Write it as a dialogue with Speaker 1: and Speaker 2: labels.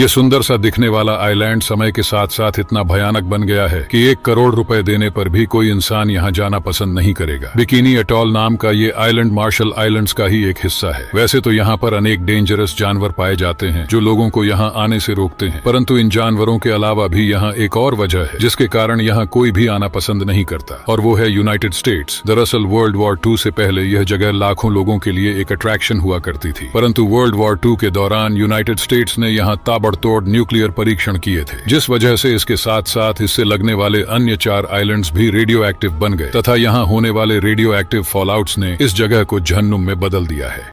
Speaker 1: ये सुंदर सा दिखने वाला आइलैंड समय के साथ साथ इतना भयानक बन गया है कि एक करोड़ रुपए देने पर भी कोई इंसान यहाँ जाना पसंद नहीं करेगा बिकिनी अटॉल नाम का ये आइलैंड मार्शल आइलैंड्स का ही एक हिस्सा है वैसे तो यहाँ पर अनेक डेंजरस जानवर पाए जाते हैं जो लोगों को यहाँ आने से रोकते हैं परंतु इन जानवरों के अलावा भी यहाँ एक और वजह है जिसके कारण यहाँ कोई भी आना पसंद नहीं करता और वो है यूनाइटेड स्टेट्स दरअसल वर्ल्ड वॉर टू से पहले यह जगह लाखों लोगों के लिए एक अट्रैक्शन हुआ करती थी परंतु वर्ल्ड वॉर टू के दौरान यूनाइटेड स्टेट्स ने यहाँ ताबड़ ताबड़तोड़ न्यूक्लियर परीक्षण किए थे जिस वजह से इसके साथ साथ इससे लगने वाले अन्य चार आइलैंड्स भी रेडियो एक्टिव बन गए तथा यहाँ होने वाले रेडियो एक्टिव फॉलआउट्स ने इस जगह को झन्नुम
Speaker 2: में बदल दिया है